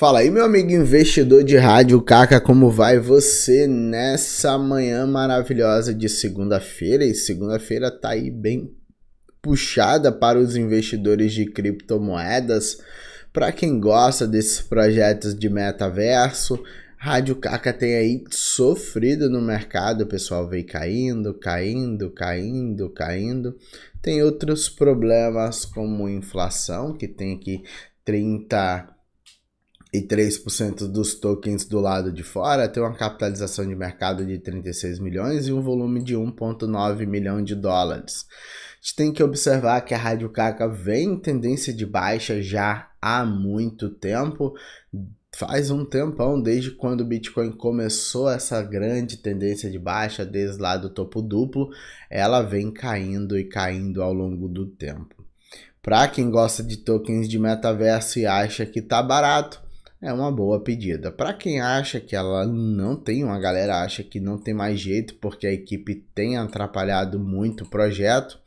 Fala aí, meu amigo investidor de rádio Caca, como vai você nessa manhã maravilhosa de segunda-feira? E segunda-feira tá aí bem puxada para os investidores de criptomoedas. Para quem gosta desses projetos de metaverso, Rádio Caca tem aí sofrido no mercado, o pessoal vem caindo, caindo, caindo, caindo. Tem outros problemas como inflação, que tem aqui 30 e 3% dos tokens do lado de fora tem uma capitalização de mercado de 36 milhões e um volume de 1,9 milhão de dólares. A gente tem que observar que a Rádio Caca vem em tendência de baixa já há muito tempo. Faz um tempão desde quando o Bitcoin começou essa grande tendência de baixa, desde lá do topo duplo, ela vem caindo e caindo ao longo do tempo. Para quem gosta de tokens de metaverso e acha que tá barato, é uma boa pedida. Para quem acha que ela não tem, uma galera acha que não tem mais jeito porque a equipe tem atrapalhado muito o projeto.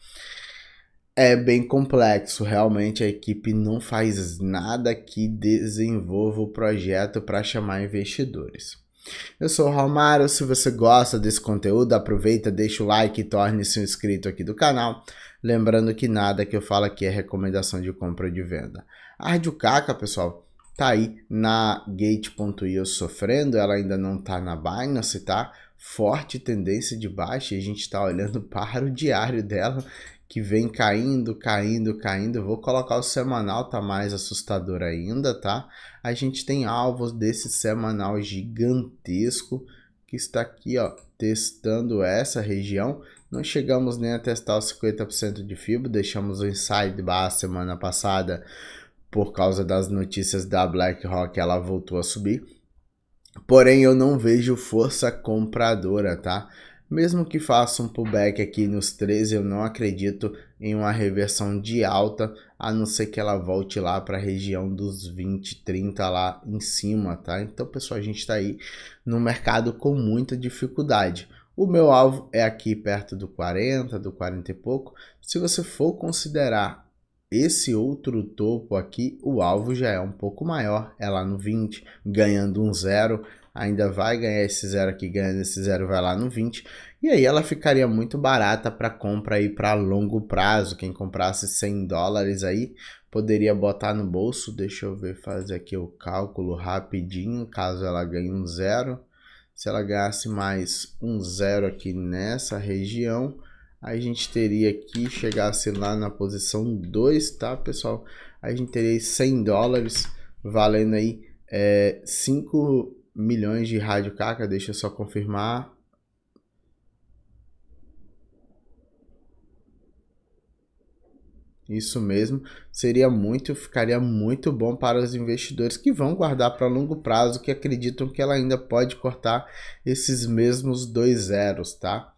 É bem complexo, realmente a equipe não faz nada que desenvolva o projeto para chamar investidores. Eu sou o Romário, se você gosta desse conteúdo, aproveita, deixa o like e torne-se um inscrito aqui do canal. Lembrando que nada que eu falo aqui é recomendação de compra ou de venda. A Rádio caca, pessoal tá aí na Gate.io sofrendo, ela ainda não tá na Binance, tá? Forte tendência de baixa e a gente tá olhando para o diário dela que vem caindo, caindo, caindo. Vou colocar o semanal, tá mais assustador ainda, tá? A gente tem alvos desse semanal gigantesco que está aqui, ó, testando essa região. Não chegamos nem a testar os 50% de FIBO, deixamos o inside bar semana passada por causa das notícias da BlackRock, ela voltou a subir. Porém, eu não vejo força compradora, tá? Mesmo que faça um pullback aqui nos 13, eu não acredito em uma reversão de alta, a não ser que ela volte lá para a região dos 20, 30 lá em cima, tá? Então, pessoal, a gente está aí no mercado com muita dificuldade. O meu alvo é aqui perto do 40, do 40 e pouco. Se você for considerar esse outro topo aqui, o alvo já é um pouco maior, é lá no 20, ganhando um zero, ainda vai ganhar esse zero aqui, ganhando esse zero vai lá no 20, e aí ela ficaria muito barata para compra aí para longo prazo, quem comprasse 100 dólares aí, poderia botar no bolso, deixa eu ver, fazer aqui o cálculo rapidinho, caso ela ganhe um zero, se ela ganhasse mais um zero aqui nessa região, a gente teria aqui, chegasse lá na posição 2, tá, pessoal? A gente teria 100 dólares, valendo aí é, 5 milhões de rádio caca, deixa eu só confirmar. Isso mesmo, seria muito, ficaria muito bom para os investidores que vão guardar para longo prazo, que acreditam que ela ainda pode cortar esses mesmos dois zeros, tá?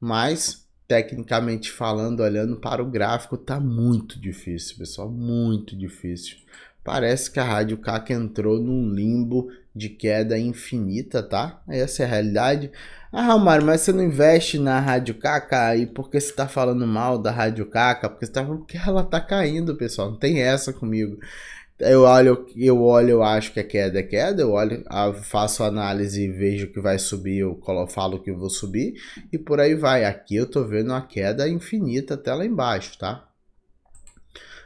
Mas tecnicamente falando, olhando para o gráfico, tá muito difícil, pessoal, muito difícil. Parece que a Rádio CAC entrou num limbo de queda infinita, tá? Essa é a realidade. Ah, Romário, mas você não investe na Rádio Caca aí porque você tá falando mal da Rádio Caca? Porque você tá falando que ela tá caindo, pessoal. Não tem essa comigo. Eu olho, eu olho, eu acho que a é queda é queda, eu olho, faço análise e vejo que vai subir, eu falo que eu vou subir e por aí vai. Aqui eu tô vendo uma queda infinita até lá embaixo, tá?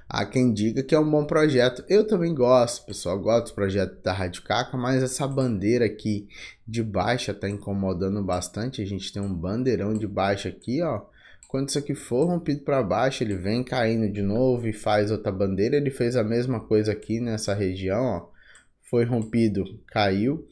Há quem diga que é um bom projeto. Eu também gosto, pessoal. Gosto do projeto da Rádio Caca, mas essa bandeira aqui de baixa tá incomodando bastante. A gente tem um bandeirão de baixa aqui, ó. Quando isso aqui for rompido para baixo, ele vem caindo de novo e faz outra bandeira. Ele fez a mesma coisa aqui nessa região, ó. Foi rompido, caiu.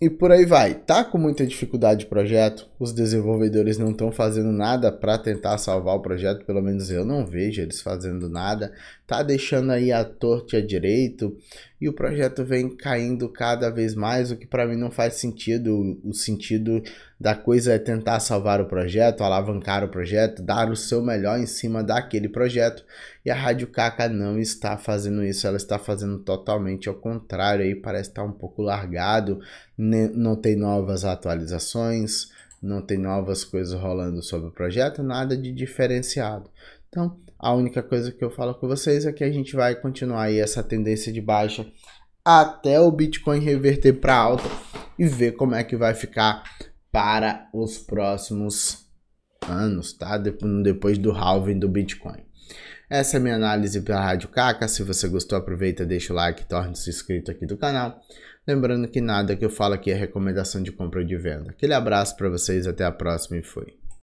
E por aí vai. Tá com muita dificuldade o projeto. Os desenvolvedores não estão fazendo nada para tentar salvar o projeto, pelo menos eu não vejo eles fazendo nada. Tá deixando aí a torta direito e o projeto vem caindo cada vez mais, o que para mim não faz sentido. O sentido da coisa é tentar salvar o projeto, alavancar o projeto, dar o seu melhor em cima daquele projeto. E a Rádio Caca não está fazendo isso, ela está fazendo totalmente ao contrário aí, parece estar tá um pouco largado, né, não tem novas atualizações, não tem novas coisas rolando sobre o projeto, nada de diferenciado. Então, a única coisa que eu falo com vocês é que a gente vai continuar aí essa tendência de baixa até o Bitcoin reverter para alta e ver como é que vai ficar para os próximos anos, tá? Depois do halving do Bitcoin. Essa é a minha análise para a Rádio Caca. Se você gostou, aproveita, deixa o like, torne-se inscrito aqui do canal. Lembrando que nada que eu falo aqui é recomendação de compra ou de venda. Aquele abraço para vocês, até a próxima e fui.